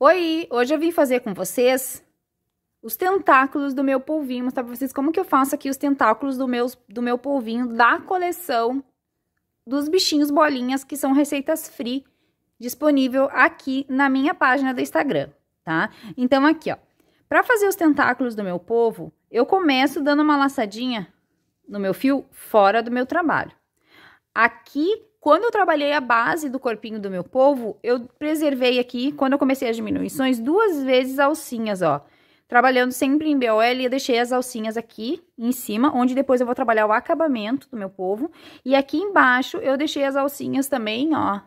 Oi, hoje eu vim fazer com vocês os tentáculos do meu polvinho, mostrar pra vocês como que eu faço aqui os tentáculos do meu, do meu polvinho da coleção dos bichinhos bolinhas, que são receitas free, disponível aqui na minha página do Instagram, tá? Então, aqui, ó, pra fazer os tentáculos do meu povo, eu começo dando uma laçadinha no meu fio fora do meu trabalho. Aqui quando eu trabalhei a base do corpinho do meu povo, eu preservei aqui, quando eu comecei as diminuições, duas vezes alcinhas, ó. Trabalhando sempre em BOL, eu deixei as alcinhas aqui em cima, onde depois eu vou trabalhar o acabamento do meu povo. E aqui embaixo eu deixei as alcinhas também, ó.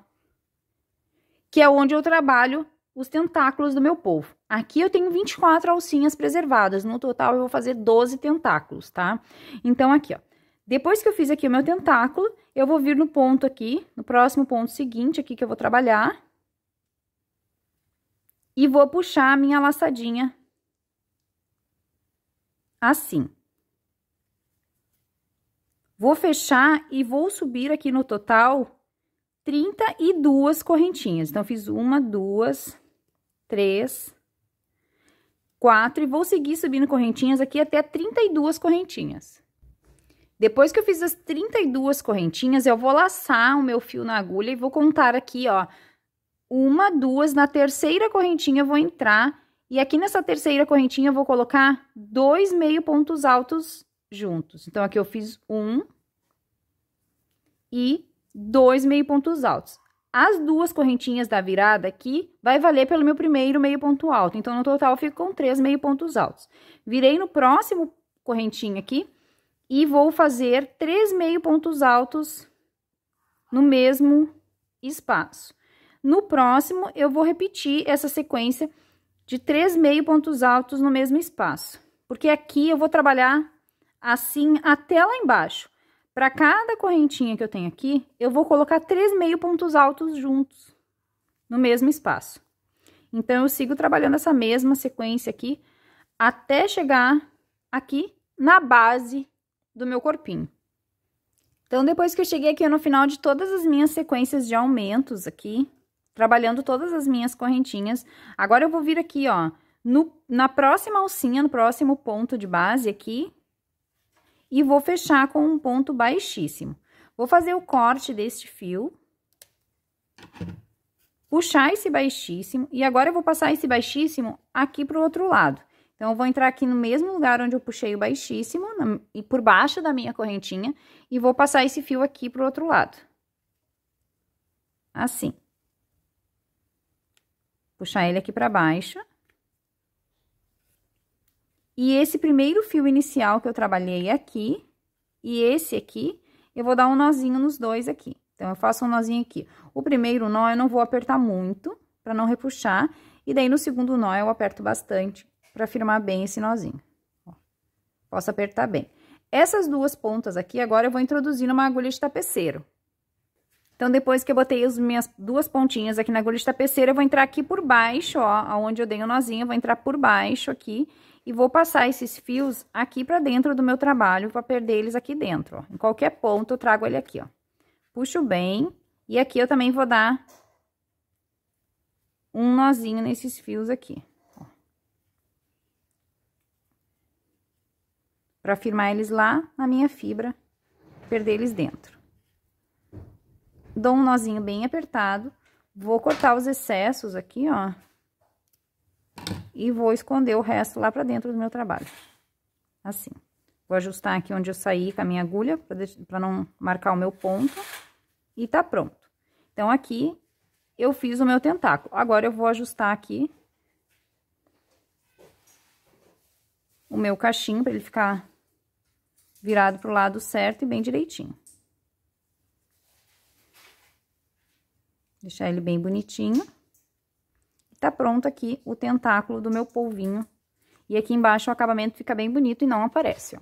Que é onde eu trabalho os tentáculos do meu povo. Aqui eu tenho 24 alcinhas preservadas, no total eu vou fazer 12 tentáculos, tá? Então, aqui, ó. Depois que eu fiz aqui o meu tentáculo, eu vou vir no ponto aqui, no próximo ponto seguinte aqui que eu vou trabalhar. E vou puxar a minha laçadinha assim. Vou fechar e vou subir aqui no total 32 correntinhas. Então, fiz uma, duas, três, quatro e vou seguir subindo correntinhas aqui até 32 correntinhas. Depois que eu fiz as 32 correntinhas, eu vou laçar o meu fio na agulha e vou contar aqui, ó, uma, duas, na terceira correntinha eu vou entrar e aqui nessa terceira correntinha eu vou colocar dois meio pontos altos juntos. Então, aqui eu fiz um e dois meio pontos altos. As duas correntinhas da virada aqui vai valer pelo meu primeiro meio ponto alto. Então, no total, eu fico com três meio pontos altos. Virei no próximo correntinho aqui, e vou fazer três meio pontos altos no mesmo espaço. No próximo, eu vou repetir essa sequência de três meio pontos altos no mesmo espaço. Porque aqui eu vou trabalhar assim até lá embaixo. Para cada correntinha que eu tenho aqui, eu vou colocar três meio pontos altos juntos no mesmo espaço. Então, eu sigo trabalhando essa mesma sequência aqui até chegar aqui na base do meu corpinho. Então, depois que eu cheguei aqui no final de todas as minhas sequências de aumentos aqui, trabalhando todas as minhas correntinhas, agora eu vou vir aqui, ó, no, na próxima alcinha, no próximo ponto de base aqui, e vou fechar com um ponto baixíssimo. Vou fazer o corte deste fio, puxar esse baixíssimo, e agora eu vou passar esse baixíssimo aqui pro outro lado. Então, eu vou entrar aqui no mesmo lugar onde eu puxei o baixíssimo, na, e por baixo da minha correntinha, e vou passar esse fio aqui pro outro lado. Assim. Puxar ele aqui pra baixo. E esse primeiro fio inicial que eu trabalhei aqui, e esse aqui, eu vou dar um nozinho nos dois aqui. Então, eu faço um nozinho aqui. O primeiro nó eu não vou apertar muito, pra não repuxar, e daí no segundo nó eu aperto bastante, para firmar bem esse nozinho. Ó, posso apertar bem. Essas duas pontas aqui, agora eu vou introduzir numa agulha de tapeceiro. Então, depois que eu botei as minhas duas pontinhas aqui na agulha de tapeceiro, eu vou entrar aqui por baixo, ó, aonde eu dei o nozinho, eu vou entrar por baixo aqui e vou passar esses fios aqui para dentro do meu trabalho, para perder eles aqui dentro, ó. Em qualquer ponto, eu trago ele aqui, ó. Puxo bem e aqui eu também vou dar um nozinho nesses fios aqui. para firmar eles lá na minha fibra, perder eles dentro. Dou um nozinho bem apertado, vou cortar os excessos aqui, ó, e vou esconder o resto lá para dentro do meu trabalho. Assim. Vou ajustar aqui onde eu saí com a minha agulha, para não marcar o meu ponto, e tá pronto. Então, aqui, eu fiz o meu tentáculo. Agora, eu vou ajustar aqui o meu cachinho, para ele ficar virado pro lado certo e bem direitinho. Deixar ele bem bonitinho. Tá pronto aqui o tentáculo do meu polvinho. E aqui embaixo o acabamento fica bem bonito e não aparece, ó.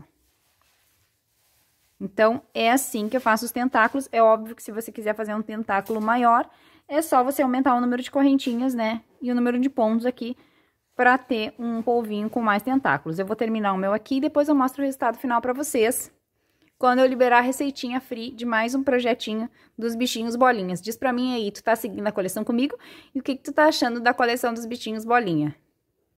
Então, é assim que eu faço os tentáculos. É óbvio que se você quiser fazer um tentáculo maior, é só você aumentar o número de correntinhas, né? E o número de pontos aqui para ter um polvinho com mais tentáculos. Eu vou terminar o meu aqui e depois eu mostro o resultado final para vocês. Quando eu liberar a receitinha free de mais um projetinho dos bichinhos bolinhas. Diz para mim aí, tu tá seguindo a coleção comigo? E o que que tu tá achando da coleção dos bichinhos bolinha?